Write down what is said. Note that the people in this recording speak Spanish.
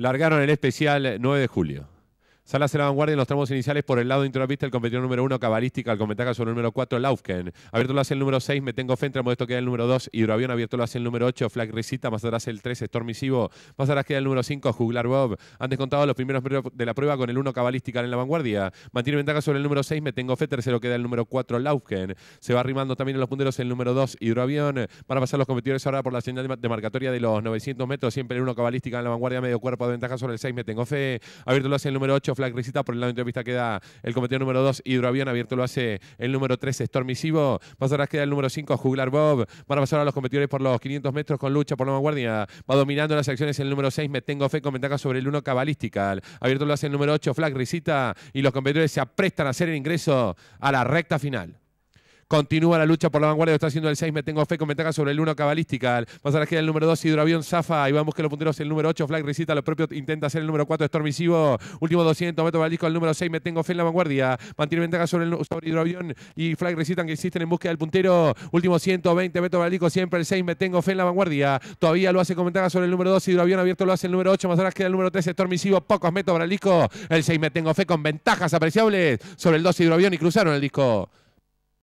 Largaron el especial 9 de julio. Salas en la vanguardia en los tramos iniciales por el lado de Intervista el competidor número 1, Cabalística, al ventaja sobre el número 4, Laufken. Abierto lo hace el número 6, Me Tengo Fentra, modesto queda el número 2, Hidroavión, abierto lo hace el número 8, Flag Risita, más atrás el 3, Stormisivo, más atrás queda el número 5, Juglar Bob. Han descontado los primeros de la prueba con el 1, Cabalística en la vanguardia. Mantiene ventaja sobre el número 6, Me Tengo Fe, tercero queda el número 4, Laufken. Se va arrimando también en los punteros el número 2, Hidroavión. Van a pasar los competidores ahora por la señal de marcatoria de los 900 metros, siempre el 1, Cabalística en la vanguardia, medio cuerpo de ventaja sobre el 6, Me Tengo Fe. Abierto lo hace el número 8, Flag Por el lado de entrevista queda el competidor número 2, Hidroavión. Abierto lo hace el número 3, Stormisivo. Más queda el número 5, Juglar Bob. Van a pasar a los competidores por los 500 metros con lucha por la vanguardia. Va dominando las acciones el número 6, Me Tengo Fe, con ventaja sobre el 1, Cabalística. Abierto lo hace el número 8, Flag Y los competidores se aprestan a hacer el ingreso a la recta final. Continúa la lucha por la vanguardia, está haciendo el 6, me tengo fe con ventaja sobre el 1 cabalística. queda el número 2, hidroavión Zafa, vamos busca los punteros, el número 8, Flag recita lo propio intenta hacer el número 4, Stormisivo, último 200, meto para el número 6, me tengo fe en la vanguardia, mantiene ventaja sobre, el, hidroavión y Flag Recitan que existen en búsqueda del puntero, último 120, Meto para siempre el 6, me tengo fe en la vanguardia, todavía lo hace con ventaja sobre el número 2, hidroavión abierto lo hace el número 8, más queda el número 3, Stormisivo, pocos metros para el el 6, me tengo fe con ventajas apreciables sobre el 2, hidroavión y cruzaron el disco.